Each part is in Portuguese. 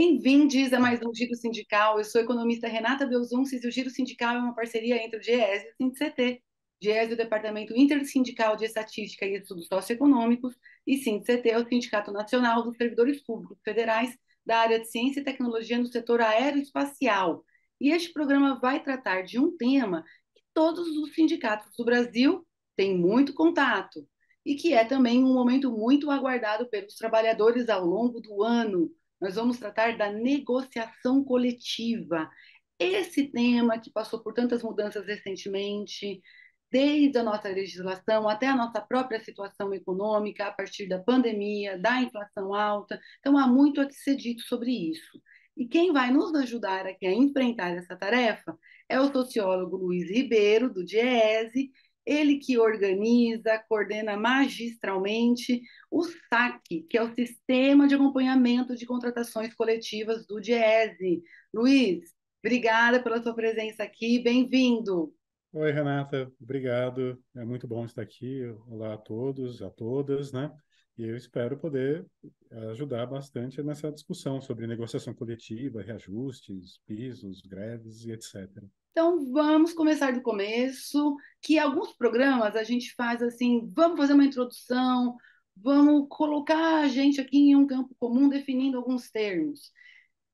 Bem-vindos a é mais um Giro Sindical. Eu sou economista Renata Belzunces e o Giro Sindical é uma parceria entre o GES e o CINCT. GES é o Departamento Intersindical de Estatística e Estudos Socioeconômicos e CINCT é o Sindicato Nacional dos Servidores Públicos Federais da área de Ciência e Tecnologia no setor aeroespacial. E este programa vai tratar de um tema que todos os sindicatos do Brasil têm muito contato e que é também um momento muito aguardado pelos trabalhadores ao longo do ano, nós vamos tratar da negociação coletiva. Esse tema que passou por tantas mudanças recentemente, desde a nossa legislação até a nossa própria situação econômica, a partir da pandemia, da inflação alta. Então, há muito a que ser dito sobre isso. E quem vai nos ajudar aqui a enfrentar essa tarefa é o sociólogo Luiz Ribeiro, do DIEESE, ele que organiza, coordena magistralmente o SAC, que é o Sistema de Acompanhamento de Contratações Coletivas do DIESE. Luiz, obrigada pela sua presença aqui, bem-vindo. Oi, Renata, obrigado, é muito bom estar aqui. Olá a todos, a todas, né? E eu espero poder eh, ajudar bastante nessa discussão sobre negociação coletiva, reajustes, pisos, greves e etc. Então vamos começar do começo, que alguns programas a gente faz assim, vamos fazer uma introdução, vamos colocar a gente aqui em um campo comum definindo alguns termos.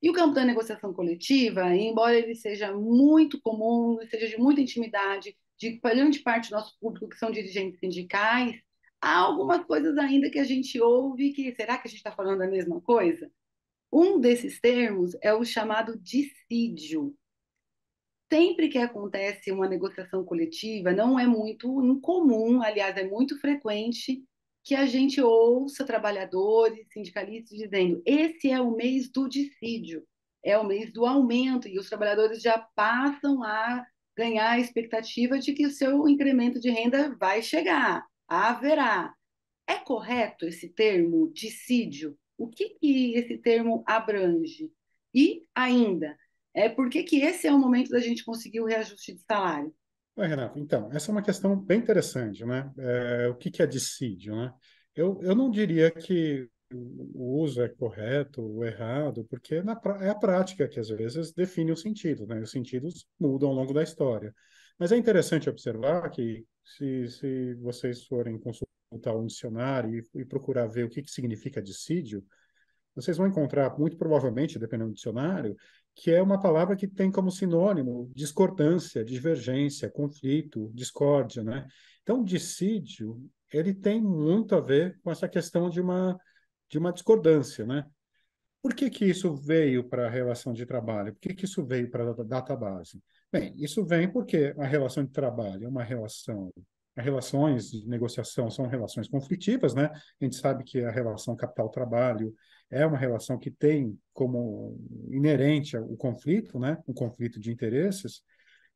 E o campo da negociação coletiva, embora ele seja muito comum, seja de muita intimidade de grande parte do nosso público que são dirigentes sindicais, há algumas coisas ainda que a gente ouve que será que a gente está falando a mesma coisa? Um desses termos é o chamado dissídio. Sempre que acontece uma negociação coletiva, não é muito incomum, aliás, é muito frequente que a gente ouça trabalhadores, sindicalistas dizendo: esse é o mês do dissídio, é o mês do aumento, e os trabalhadores já passam a ganhar a expectativa de que o seu incremento de renda vai chegar haverá. É correto esse termo dissídio? O que, que esse termo abrange? E ainda, é, por que, que esse é o momento da gente conseguir o reajuste de salário? Renato, então, essa é uma questão bem interessante, né? É, o que, que é dissídio, né? Eu, eu não diria que o uso é correto ou errado, porque é na, é a prática que às vezes define o sentido, né? Os sentidos mudam ao longo da história. Mas é interessante observar que se, se vocês forem consultar um dicionário e, e procurar ver o que, que significa dissídio, vocês vão encontrar, muito provavelmente, dependendo do dicionário, que é uma palavra que tem como sinônimo discordância, divergência, conflito, discórdia, né? Então, dissídio, ele tem muito a ver com essa questão de uma, de uma discordância, né? Por que, que isso veio para a relação de trabalho? Por que, que isso veio para a database? Bem, isso vem porque a relação de trabalho é uma relação as relações de negociação são relações conflitivas, né? A gente sabe que a relação capital-trabalho é uma relação que tem como inerente o conflito, né? Um conflito de interesses,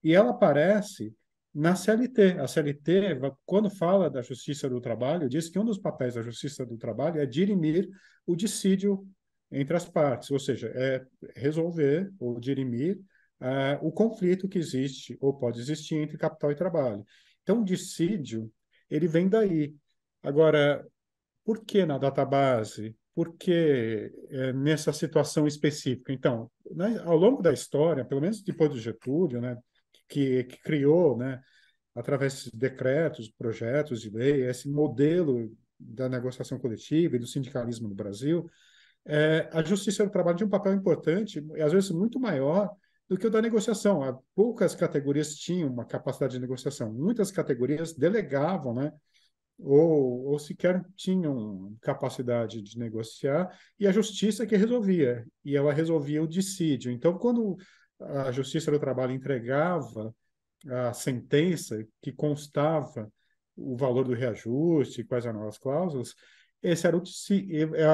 e ela aparece na CLT. A CLT, quando fala da justiça do trabalho, diz que um dos papéis da justiça do trabalho é dirimir o dissídio entre as partes, ou seja, é resolver ou dirimir é, o conflito que existe ou pode existir entre capital e trabalho. Então, o dissídio, ele vem daí. Agora, por que na database? Por que é, nessa situação específica? Então, né, ao longo da história, pelo menos depois do Getúlio, né, que, que criou, né, através de decretos, projetos de lei, esse modelo da negociação coletiva e do sindicalismo no Brasil, é, a justiça do trabalho tinha um papel importante, às vezes muito maior, do que o da negociação. Há poucas categorias tinham uma capacidade de negociação. Muitas categorias delegavam, né? Ou, ou sequer tinham capacidade de negociar, e a justiça que resolvia, e ela resolvia o dissídio. Então, quando a Justiça do Trabalho entregava a sentença que constava o valor do reajuste, quais eram as cláusulas, esse era o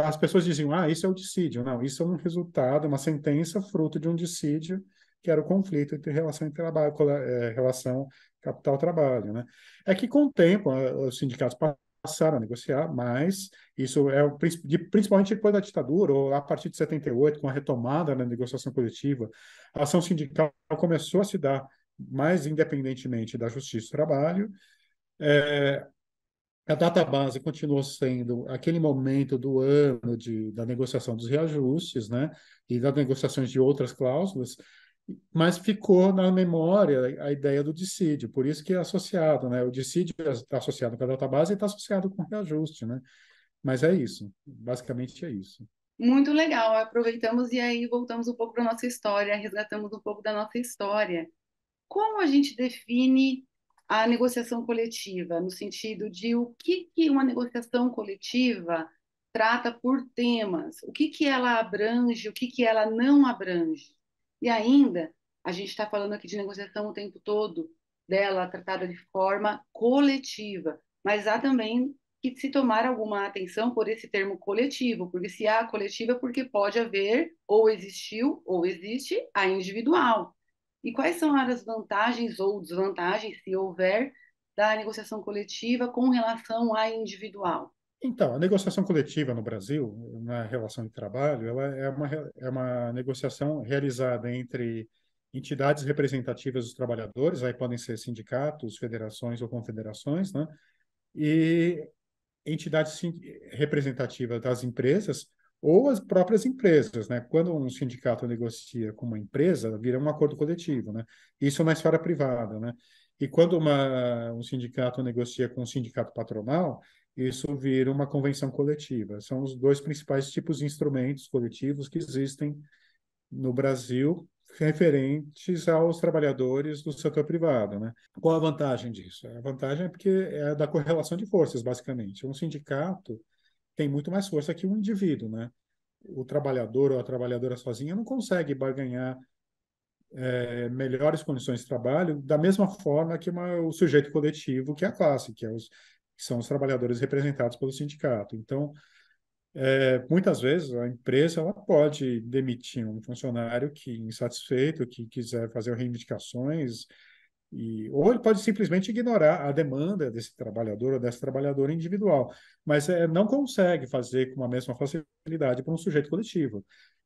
as pessoas diziam, ah, isso é o dissídio. Não, isso é um resultado, uma sentença fruto de um dissídio que era o conflito entre relação entre trabalho, é, relação capital-trabalho. Né? É que com o tempo os sindicatos passaram a negociar, mas isso é o, principalmente depois da ditadura, ou a partir de 78, com a retomada né, da negociação coletiva, a ação sindical começou a se dar mais independentemente da justiça do trabalho. É, a data base continuou sendo aquele momento do ano de, da negociação dos reajustes, né, e das negociações de outras cláusulas, mas ficou na memória a ideia do dissídio, por isso que é associado, né? O dissídio está é associado com a database e está associado com o reajuste, né? Mas é isso, basicamente é isso. Muito legal, aproveitamos e aí voltamos um pouco para nossa história, resgatamos um pouco da nossa história. Como a gente define a negociação coletiva, no sentido de o que, que uma negociação coletiva trata por temas, o que, que ela abrange, o que, que ela não abrange? E ainda, a gente está falando aqui de negociação o tempo todo, dela tratada de forma coletiva, mas há também que se tomar alguma atenção por esse termo coletivo, porque se há coletiva é porque pode haver, ou existiu, ou existe, a individual. E quais são as vantagens ou desvantagens, se houver, da negociação coletiva com relação à individual? Então, a negociação coletiva no Brasil, na relação de trabalho, ela é uma, é uma negociação realizada entre entidades representativas dos trabalhadores, aí podem ser sindicatos, federações ou confederações, né? e entidades representativas das empresas ou as próprias empresas. Né? Quando um sindicato negocia com uma empresa, vira um acordo coletivo. Né? Isso na é esfera privada. Né? E quando uma, um sindicato negocia com um sindicato patronal, isso vira uma convenção coletiva. São os dois principais tipos de instrumentos coletivos que existem no Brasil referentes aos trabalhadores do setor privado. Né? Qual a vantagem disso? A vantagem é porque é da correlação de forças, basicamente. Um sindicato tem muito mais força que um indivíduo. Né? O trabalhador ou a trabalhadora sozinha não consegue barganhar é, melhores condições de trabalho da mesma forma que uma, o sujeito coletivo, que é a classe, que é os, que são os trabalhadores representados pelo sindicato. Então, é, muitas vezes a empresa ela pode demitir um funcionário que é insatisfeito, que quiser fazer reivindicações, e, ou ele pode simplesmente ignorar a demanda desse trabalhador ou dessa trabalhadora individual, mas é, não consegue fazer com a mesma facilidade para um sujeito coletivo.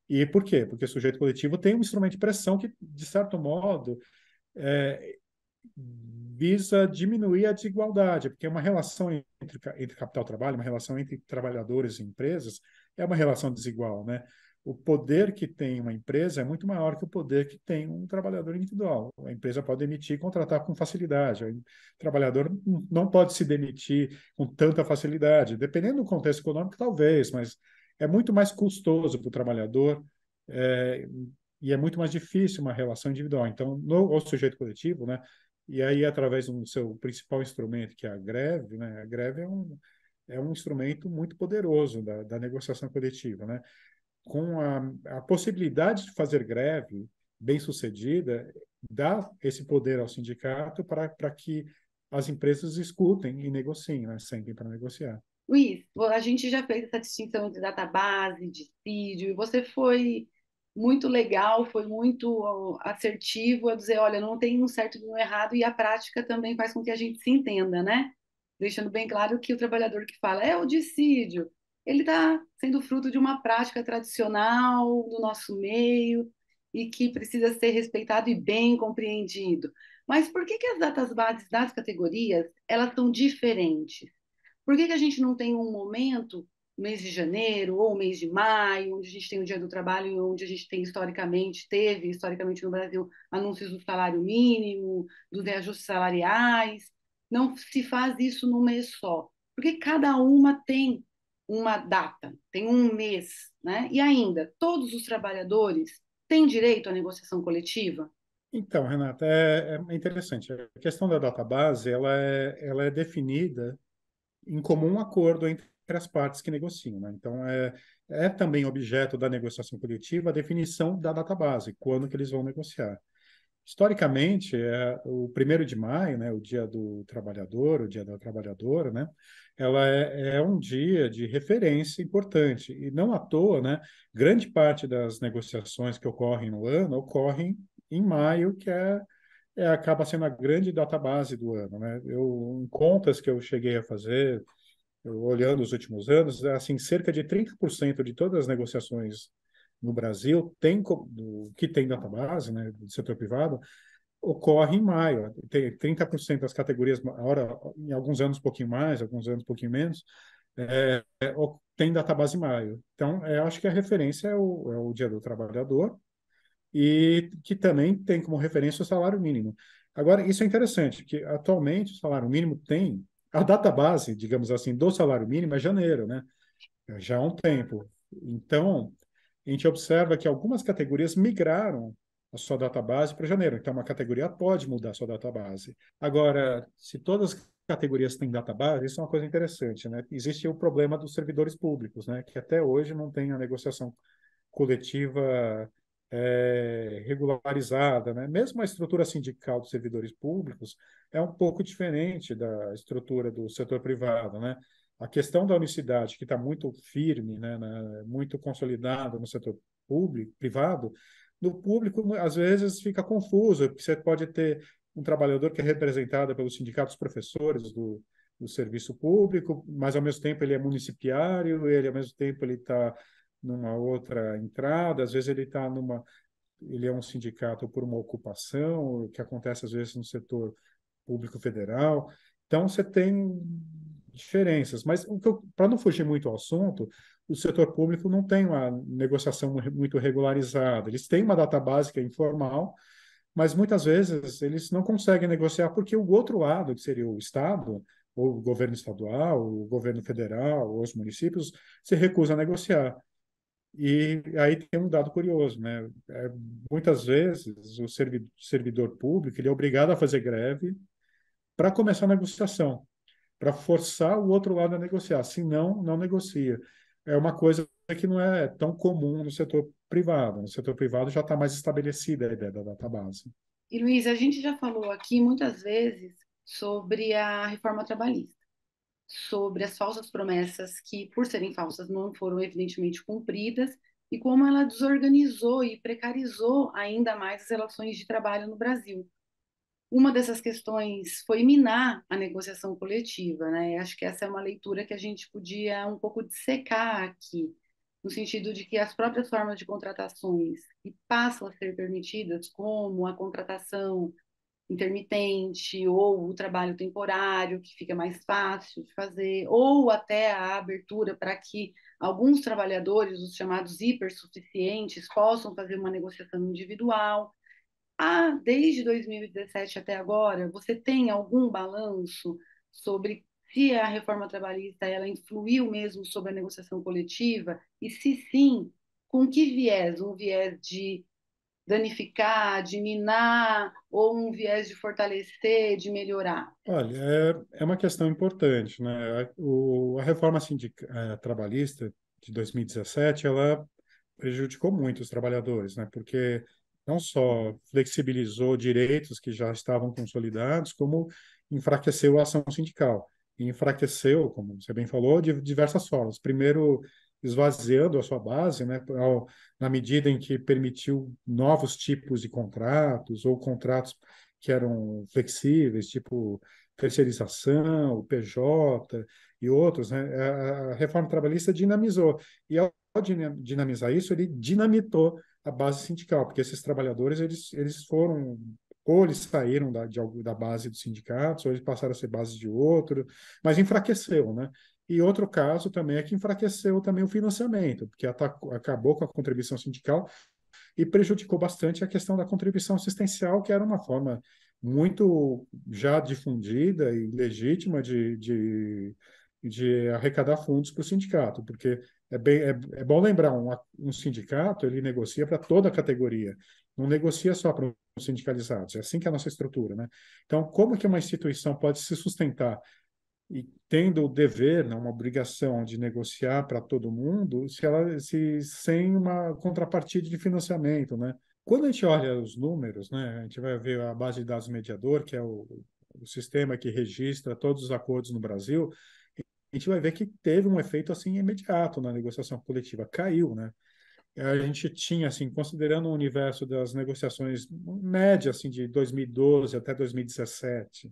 E por quê? Porque o sujeito coletivo tem um instrumento de pressão que, de certo modo, é, visa diminuir a desigualdade, porque é uma relação entre, entre capital e trabalho, uma relação entre trabalhadores e empresas, é uma relação desigual, né? O poder que tem uma empresa é muito maior que o poder que tem um trabalhador individual. A empresa pode demitir e contratar com facilidade. O trabalhador não pode se demitir com tanta facilidade. Dependendo do contexto econômico, talvez, mas é muito mais custoso para o trabalhador é, e é muito mais difícil uma relação individual. Então, no o sujeito coletivo, né, e aí, através do seu principal instrumento, que é a greve, né? a greve é um, é um instrumento muito poderoso da, da negociação coletiva. Né? Com a, a possibilidade de fazer greve bem-sucedida, dá esse poder ao sindicato para que as empresas escutem e negociem, né? sentem para negociar. Luiz, a gente já fez essa distinção de database, de CID, você foi muito legal, foi muito assertivo a dizer, olha, não tem um certo e um errado, e a prática também faz com que a gente se entenda, né? Deixando bem claro que o trabalhador que fala é o dissídio, ele está sendo fruto de uma prática tradicional do nosso meio e que precisa ser respeitado e bem compreendido. Mas por que, que as datas bases das categorias elas estão diferentes? Por que, que a gente não tem um momento mês de janeiro ou o mês de maio, onde a gente tem o Dia do Trabalho e onde a gente tem historicamente, teve historicamente no Brasil, anúncios do salário mínimo, dos reajustes salariais. Não se faz isso num mês só, porque cada uma tem uma data, tem um mês, né? E ainda, todos os trabalhadores têm direito à negociação coletiva? Então, Renata, é, é interessante. A questão da data base, ela é, ela é definida em comum acordo entre para as partes que negociam. Né? Então, é, é também objeto da negociação coletiva a definição da data base, quando que eles vão negociar. Historicamente, é, o primeiro de maio, né, o dia do trabalhador, o dia da trabalhadora, né, ela é, é, um dia de referência importante. E não à toa, né, grande parte das negociações que ocorrem no ano ocorrem em maio, que é, é acaba sendo a grande database do ano. Né? Eu, em contas que eu cheguei a fazer, olhando os últimos anos, é assim, cerca de 30% de todas as negociações no Brasil tem que tem database, né, do setor privado, ocorre em maio. Tem 30% das categorias, agora em alguns anos um pouquinho mais, alguns anos um pouquinho menos, é, é tem database em maio. Então, é, acho que a referência é o, é o Dia do Trabalhador e que também tem como referência o salário mínimo. Agora, isso é interessante, porque atualmente o salário mínimo tem a data base, digamos assim, do salário mínimo é janeiro, né? Já há um tempo. Então, a gente observa que algumas categorias migraram a sua data base para janeiro. Então, uma categoria pode mudar a sua data base. Agora, se todas as categorias têm data base, isso é uma coisa interessante, né? Existe o problema dos servidores públicos, né? Que até hoje não tem a negociação coletiva é, regularizada, né? mesmo a estrutura sindical dos servidores públicos é um pouco diferente da estrutura do setor privado. Né? A questão da unicidade, que está muito firme, né, muito consolidada no setor público, privado, no público às vezes fica confuso, porque você pode ter um trabalhador que é representado pelos sindicatos professores do, do serviço público, mas ao mesmo tempo ele é municipiário, ele ao mesmo tempo ele está numa outra entrada, às vezes ele está numa ele é um sindicato por uma ocupação, que acontece às vezes no setor público federal. Então você tem diferenças, mas para não fugir muito ao assunto, o setor público não tem uma negociação muito regularizada. Eles têm uma data básica informal, mas muitas vezes eles não conseguem negociar porque o outro lado, que seria o Estado, ou o governo estadual, o governo federal, ou os municípios, se recusa a negociar. E aí tem um dado curioso, né? É, muitas vezes o servidor, público ele é obrigado a fazer greve para começar a negociação, para forçar o outro lado a negociar. Se não, não negocia. É uma coisa que não é tão comum no setor privado. No setor privado já está mais estabelecida a ideia da database. E Luiz, a gente já falou aqui muitas vezes sobre a reforma trabalhista sobre as falsas promessas que, por serem falsas, não foram evidentemente cumpridas e como ela desorganizou e precarizou ainda mais as relações de trabalho no Brasil. Uma dessas questões foi minar a negociação coletiva, né? Acho que essa é uma leitura que a gente podia um pouco dissecar aqui, no sentido de que as próprias formas de contratações que passam a ser permitidas, como a contratação intermitente ou o trabalho temporário, que fica mais fácil de fazer, ou até a abertura para que alguns trabalhadores, os chamados hipersuficientes, possam fazer uma negociação individual. Ah, desde 2017 até agora, você tem algum balanço sobre se a reforma trabalhista ela influiu mesmo sobre a negociação coletiva e se sim, com que viés? Um viés de danificar, de minar, ou um viés de fortalecer, de melhorar? Olha, é, é uma questão importante. Né? O, a reforma sindical, é, trabalhista de 2017, ela prejudicou muito os trabalhadores, né? porque não só flexibilizou direitos que já estavam consolidados, como enfraqueceu a ação sindical. E enfraqueceu, como você bem falou, de diversas formas. Primeiro, esvaziando a sua base, né, na medida em que permitiu novos tipos de contratos ou contratos que eram flexíveis, tipo terceirização, PJ e outros, né? a reforma trabalhista dinamizou. E ao dinamizar isso, ele dinamitou a base sindical, porque esses trabalhadores eles, eles foram ou eles saíram da, de, da base dos sindicatos, ou eles passaram a ser base de outro, mas enfraqueceu, né? E outro caso também é que enfraqueceu também o financiamento, porque atacou, acabou com a contribuição sindical e prejudicou bastante a questão da contribuição assistencial, que era uma forma muito já difundida e legítima de, de, de arrecadar fundos para o sindicato, porque é, bem, é, é bom lembrar, um, um sindicato ele negocia para toda a categoria, não negocia só para os sindicalizados, é assim que é a nossa estrutura. Né? Então, como que uma instituição pode se sustentar e tendo o dever, né, uma obrigação de negociar para todo mundo, se ela se sem uma contrapartida de financiamento, né? Quando a gente olha os números, né, a gente vai ver a base de dados mediador, que é o, o sistema que registra todos os acordos no Brasil, a gente vai ver que teve um efeito assim imediato na negociação coletiva, caiu, né? A gente tinha assim, considerando o universo das negociações média assim de 2012 até 2017,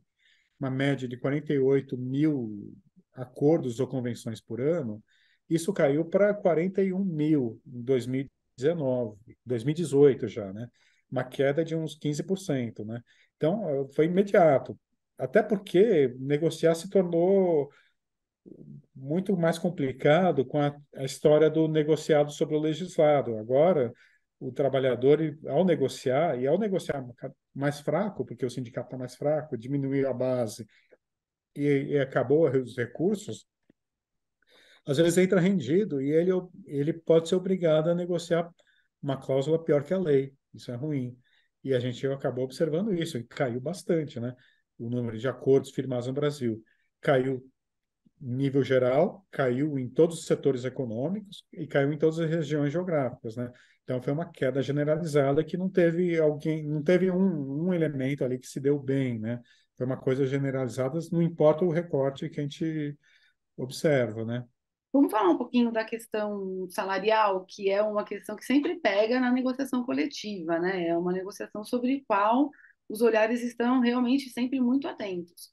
uma média de 48 mil acordos ou convenções por ano, isso caiu para 41 mil em 2019, 2018 já, né? Uma queda de uns 15%, né? Então, foi imediato. Até porque negociar se tornou muito mais complicado com a, a história do negociado sobre o legislado. Agora, o trabalhador, ao negociar, e ao negociar mais fraco, porque o sindicato está mais fraco, diminuiu a base e, e acabou os recursos, às vezes entra rendido e ele, ele pode ser obrigado a negociar uma cláusula pior que a lei. Isso é ruim. E a gente acabou observando isso, e caiu bastante, né? O número de acordos firmados no Brasil caiu nível geral, caiu em todos os setores econômicos e caiu em todas as regiões geográficas, né? Então foi uma queda generalizada que não teve alguém, não teve um, um elemento ali que se deu bem, né? Foi uma coisa generalizada, não importa o recorte que a gente observa, né? Vamos falar um pouquinho da questão salarial, que é uma questão que sempre pega na negociação coletiva, né? É uma negociação sobre qual os olhares estão realmente sempre muito atentos.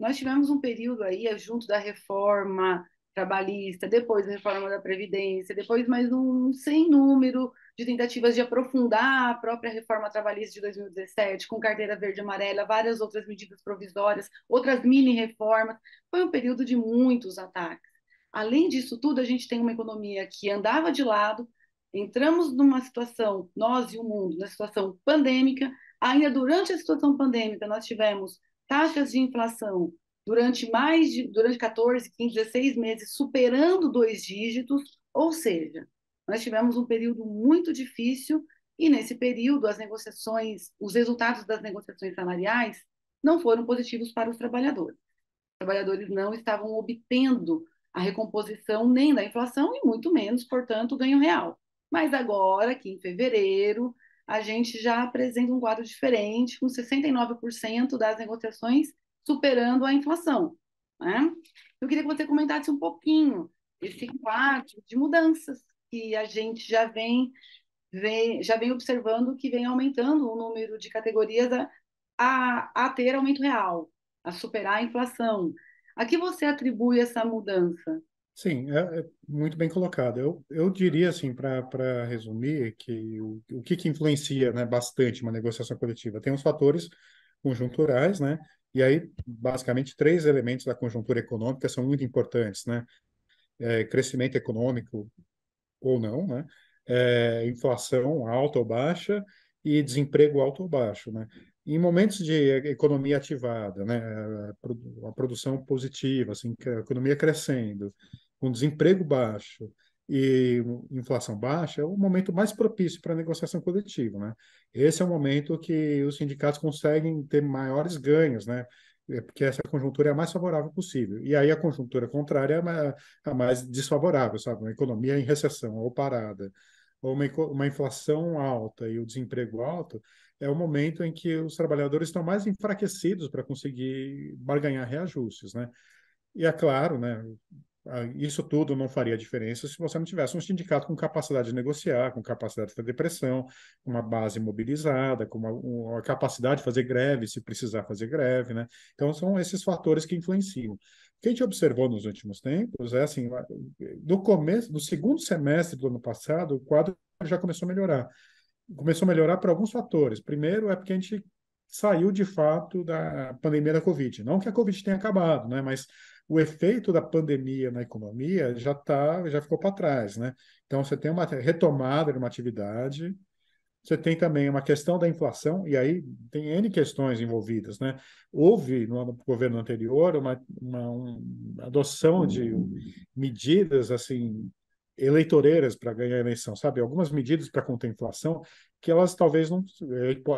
Nós tivemos um período aí, é, junto da reforma trabalhista, depois da reforma da Previdência, depois mais um sem número de tentativas de aprofundar a própria reforma trabalhista de 2017, com carteira verde e amarela, várias outras medidas provisórias, outras mini-reformas. Foi um período de muitos ataques. Além disso tudo, a gente tem uma economia que andava de lado, entramos numa situação, nós e o mundo, na situação pandêmica. Ainda durante a situação pandêmica, nós tivemos taxas de inflação durante mais de durante 14, 15, 16 meses superando dois dígitos, ou seja, nós tivemos um período muito difícil e nesse período as negociações, os resultados das negociações salariais não foram positivos para os trabalhadores. Os trabalhadores não estavam obtendo a recomposição nem da inflação e muito menos, portanto, o ganho real. Mas agora, que em fevereiro, a gente já apresenta um quadro diferente, com 69% das negociações superando a inflação. Né? Eu queria que você comentasse um pouquinho esse quadro de mudanças que a gente já vem, vem já vem observando que vem aumentando o número de categorias a, a, a ter aumento real, a superar a inflação. A que você atribui essa mudança? Sim, é, é muito bem colocado. Eu, eu diria, assim, para resumir, que o, o que, que influencia né, bastante uma negociação coletiva? Tem os fatores conjunturais, né? E aí, basicamente, três elementos da conjuntura econômica são muito importantes, né? É, crescimento econômico ou não, né? É, inflação alta ou baixa e desemprego alto ou baixo, né? Em momentos de economia ativada, né, a produção positiva, assim, a economia crescendo, com desemprego baixo e inflação baixa, é o momento mais propício para a negociação coletiva. Né? Esse é o momento que os sindicatos conseguem ter maiores ganhos, né? É porque essa conjuntura é a mais favorável possível. E aí a conjuntura contrária é a mais desfavorável, sabe? Uma economia em recessão ou parada, ou uma, uma inflação alta e o desemprego alto, é o momento em que os trabalhadores estão mais enfraquecidos para conseguir barganhar reajustes, né? E é claro, né, ah, isso tudo não faria diferença se você não tivesse um sindicato com capacidade de negociar, com capacidade de fazer pressão, com uma base mobilizada, com uma, uma, capacidade de fazer greve, se precisar fazer greve. Né? Então, são esses fatores que influenciam. O que a gente observou nos últimos tempos é assim: do começo, do segundo semestre do ano passado, o quadro já começou a melhorar. Começou a melhorar por alguns fatores. Primeiro, é porque a gente saiu de fato da pandemia da Covid. Não que a Covid tenha acabado, né? mas o efeito da pandemia na economia já tá, já ficou para trás, né? Então você tem uma retomada de uma atividade, você tem também uma questão da inflação e aí tem n questões envolvidas, né? Houve no governo anterior uma, uma, uma adoção de medidas assim eleitoreiras para ganhar a eleição, sabe? Algumas medidas para conter a inflação que elas talvez não,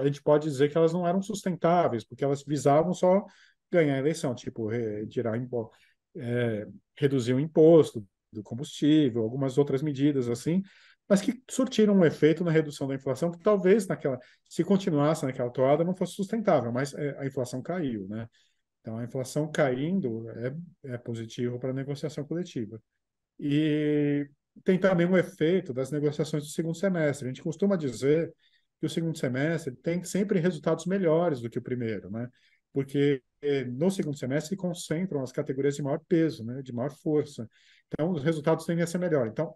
a gente pode dizer que elas não eram sustentáveis porque elas visavam só ganhar a eleição, tipo tirar é, reduzir o imposto do combustível, algumas outras medidas assim, mas que surtiram um efeito na redução da inflação que talvez naquela se continuasse naquela toada não fosse sustentável, mas é, a inflação caiu, né? Então a inflação caindo é, é positivo para a negociação coletiva. E tem também o efeito das negociações do segundo semestre. A gente costuma dizer que o segundo semestre tem sempre resultados melhores do que o primeiro, né? porque eh, no segundo semestre concentram as categorias de maior peso, né, de maior força. Então, os resultados tendem a ser melhores. Então,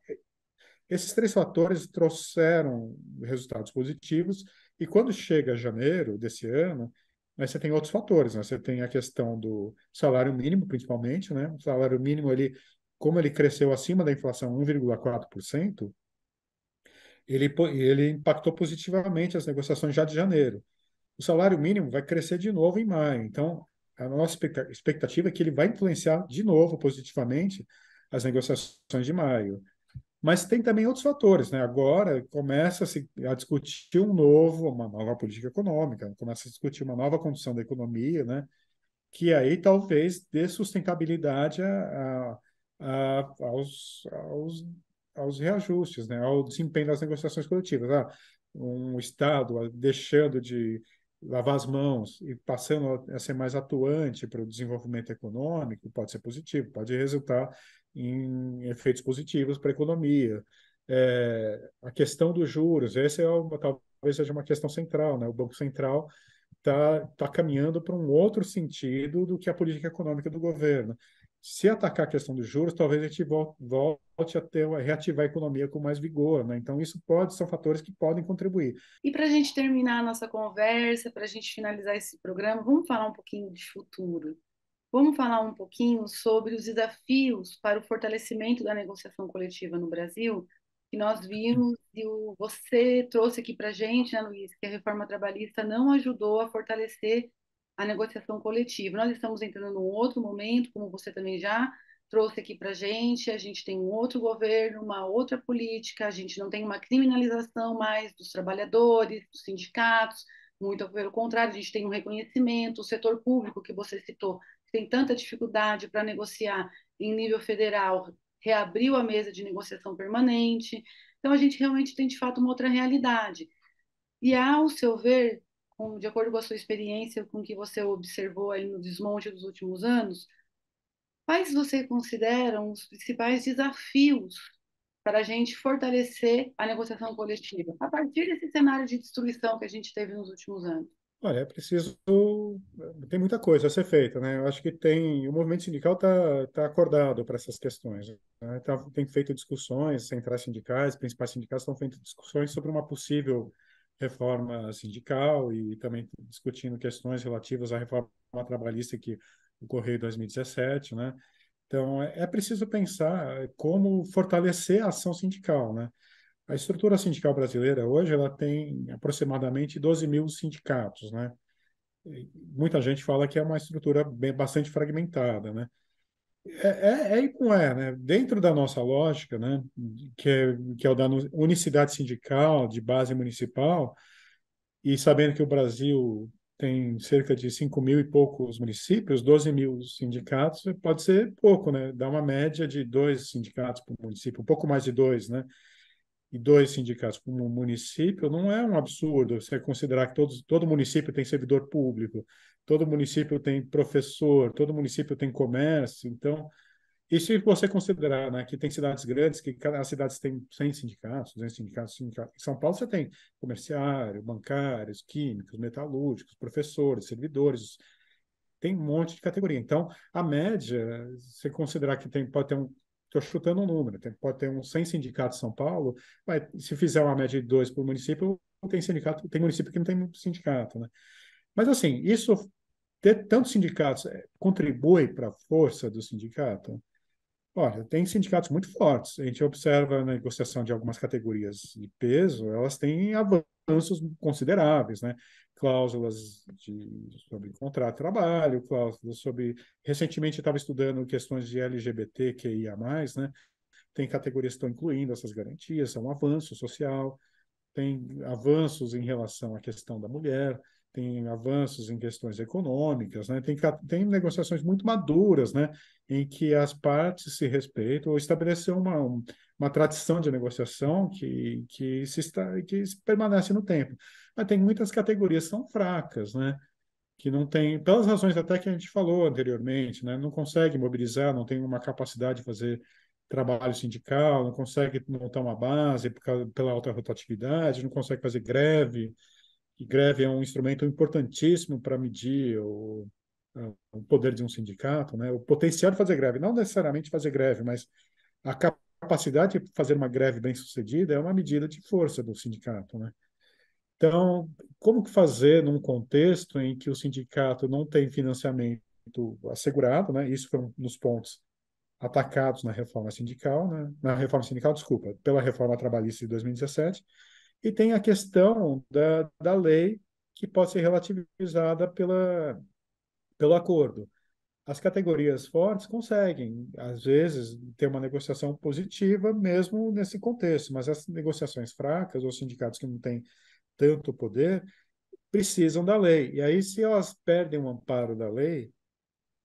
esses três fatores trouxeram resultados positivos, e quando chega janeiro desse ano, você tem outros fatores, né? Você tem a questão do salário mínimo, principalmente, né? O salário mínimo, ele, como ele cresceu acima da inflação 1,4%, ele, ele impactou positivamente as negociações já de janeiro o salário mínimo vai crescer de novo em maio. Então, a nossa expectativa é que ele vai influenciar de novo positivamente as negociações de maio. Mas tem também outros fatores, né? Agora começa a discutir um novo, uma nova política econômica, começa a discutir uma nova condição da economia, né? Que aí talvez dê sustentabilidade a, a, a, aos, aos, aos, reajustes, né? Ao desempenho das negociações coletivas. Ah, um Estado deixando de lavar as mãos e passando tá a ser mais atuante para o desenvolvimento econômico, pode ser positivo, pode resultar em efeitos positivos para a economia. É, a questão dos juros, essa é uma, talvez seja uma questão central, né? O Banco Central está tá caminhando para um outro sentido do que a política econômica do governo se atacar a questão dos juros, talvez a gente volte a ter, a reativar a economia com mais vigor. Né? Então, isso pode, são fatores que podem contribuir. E para a gente terminar a nossa conversa, para a gente finalizar esse programa, vamos falar um pouquinho de futuro. Vamos falar um pouquinho sobre os desafios para o fortalecimento da negociação coletiva no Brasil, que nós vimos e o, você trouxe aqui para a gente, né, Luiz, que a reforma trabalhista não ajudou a fortalecer a negociação coletiva. Nós estamos entrando num outro momento, como você também já trouxe aqui para a gente, a gente tem um outro governo, uma outra política, a gente não tem uma criminalização mais dos trabalhadores, dos sindicatos, muito pelo contrário, a gente tem um reconhecimento, o setor público que você citou, tem tanta dificuldade para negociar em nível federal, reabriu a mesa de negociação permanente, então a gente realmente tem de fato uma outra realidade. E ao seu ver, com, de acordo com a sua experiência, com o que você observou aí no desmonte dos últimos anos, quais você considera os principais desafios para a gente fortalecer a negociação coletiva, a partir desse cenário de destruição que a gente teve nos últimos anos? Olha, é preciso. Tem muita coisa a ser feita, né? Eu acho que tem. O movimento sindical está tá acordado para essas questões. Né? Tá, tem feito discussões, centrais sindicais, principais sindicatos estão feito discussões sobre uma possível reforma sindical e também discutindo questões relativas à reforma trabalhista que ocorreu em 2017, né? Então, é, é, preciso pensar como fortalecer a ação sindical, né? A estrutura sindical brasileira hoje ela tem aproximadamente 12 mil sindicatos, né? Muita gente fala que é uma estrutura bem, bastante fragmentada, né? É, é, é e é, né? Dentro da nossa lógica, né? Que é, que é o da unicidade sindical de base municipal, e sabendo que o Brasil tem cerca de 5 mil e poucos municípios, 12 mil sindicatos, pode ser pouco, né? Dá uma média de dois sindicatos por município, um pouco mais de dois, né? E dois sindicatos por município não é um absurdo você considerar que todos, todo município tem servidor público todo município tem professor, todo município tem comércio, então isso se é você considerar, né, que tem cidades grandes, que cada cidade tem 100 sindicatos, 200 sindicatos, sindicatos. Em São Paulo você tem comerciário, bancários, químicos, metalúrgicos, professores, servidores, tem um monte de categoria. Então, a média, se considerar que tem, pode ter um, estou chutando um número, tem, pode ter um 100 sindicatos em São Paulo, mas se fizer uma média de dois por município, tem sindicato, tem município que não tem sindicato, né? Mas, assim, isso, ter tantos sindicatos, é, contribui para a força do sindicato? Olha, tem sindicatos muito fortes. A gente observa na negociação de algumas categorias de peso, elas têm avanços consideráveis, né? Cláusulas de, sobre contrato de trabalho, cláusulas sobre. Recentemente estava estudando questões de LGBTQIA, né? Tem categorias que estão incluindo essas garantias, é um avanço social, tem avanços em relação à questão da mulher tem avanços em questões econômicas, né? tem, tem negociações muito maduras, né? em que as partes se respeitam, ou estabeleceu uma, uma tradição de negociação que, que, se está, que permanece no tempo. Mas tem muitas categorias que são fracas, né? que não tem, pelas razões até que a gente falou anteriormente, né? não consegue mobilizar, não tem uma capacidade de fazer trabalho sindical, não consegue montar uma base por causa, pela alta rotatividade, não consegue fazer greve, que greve é um instrumento importantíssimo para medir o, o, poder de um sindicato, né? o potencial de fazer greve, não necessariamente fazer greve, mas a capacidade de fazer uma greve bem sucedida é uma medida de força do sindicato. Né? Então, como fazer num contexto em que o sindicato não tem financiamento assegurado, né? isso foi um dos pontos atacados na reforma sindical, né? na reforma sindical, desculpa, pela reforma trabalhista de 2017, e tem a questão da, da lei que pode ser relativizada pela, pelo acordo. As categorias fortes conseguem, às vezes, ter uma negociação positiva mesmo nesse contexto, mas as negociações fracas ou sindicatos que não têm tanto poder precisam da lei. E aí, se elas perdem o amparo da lei,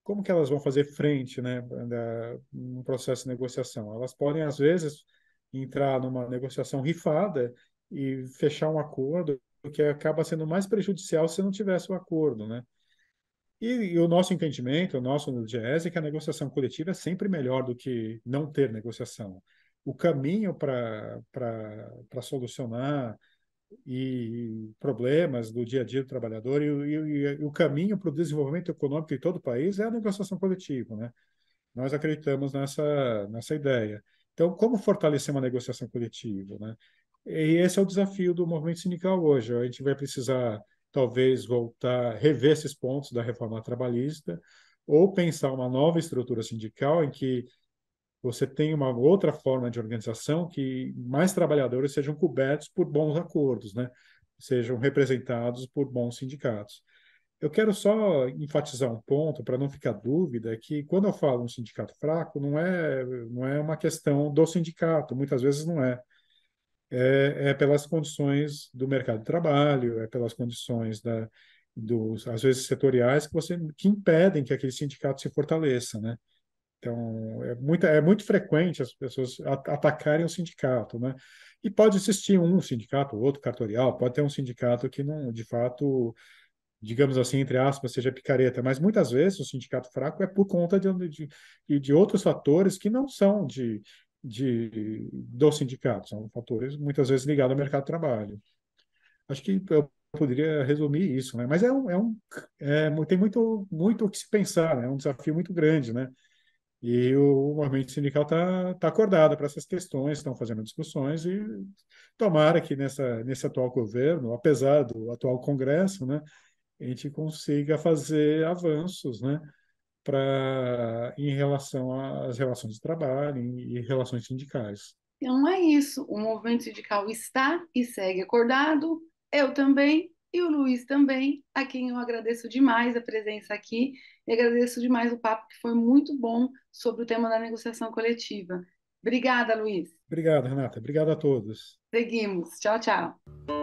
como que elas vão fazer frente né, no processo de negociação? Elas podem, às vezes, entrar numa negociação rifada e fechar um acordo, que acaba sendo mais prejudicial se não tivesse o um acordo, né? E, e, o nosso entendimento, o nosso no jazz, é que a negociação coletiva é sempre melhor do que não ter negociação. O caminho para solucionar e problemas do dia a dia do trabalhador e, e, e o caminho para o desenvolvimento econômico de todo o país é a negociação coletiva, né? Nós acreditamos nessa, nessa ideia. Então, como fortalecer uma negociação coletiva, né? E esse é o desafio do movimento sindical hoje. A gente vai precisar, talvez, voltar, rever esses pontos da reforma trabalhista, ou pensar uma nova estrutura sindical em que você tem uma outra forma de organização que mais trabalhadores sejam cobertos por bons acordos, né? sejam representados por bons sindicatos. Eu quero só enfatizar um ponto para não ficar dúvida é que quando eu falo um sindicato fraco não é não é uma questão do sindicato, muitas vezes não é é, é pelas condições do mercado de trabalho, é pelas condições da, dos, às vezes setoriais que você que impedem que aquele sindicato se fortaleça, né? Então é muito, é muito frequente as pessoas atacarem o sindicato, né? E pode existir um sindicato, outro cartorial, pode ter um sindicato que não, de fato, digamos assim, entre aspas, seja picareta, mas muitas vezes o sindicato fraco é por conta de, de, de outros fatores que não são de, de, do sindicato, são fatores muitas vezes ligados ao mercado de trabalho. Acho que eu poderia resumir isso, né? mas é um, é um é, tem muito, muito o que se pensar, né? é um desafio muito grande, né? E o movimento sindical está tá acordado para essas questões, estão fazendo discussões e tomara que nessa, nesse atual governo, apesar do atual Congresso, né, a gente consiga fazer avanços, né, para em relação às relações de trabalho e relações sindicais. Então é isso, o movimento sindical está e segue acordado, eu também e o Luiz também, a quem eu agradeço demais a presença aqui e agradeço demais o papo que foi muito bom sobre o tema da negociação coletiva. Obrigada, Luiz. Obrigado, Renata. Obrigado a todos. Seguimos. Tchau, tchau.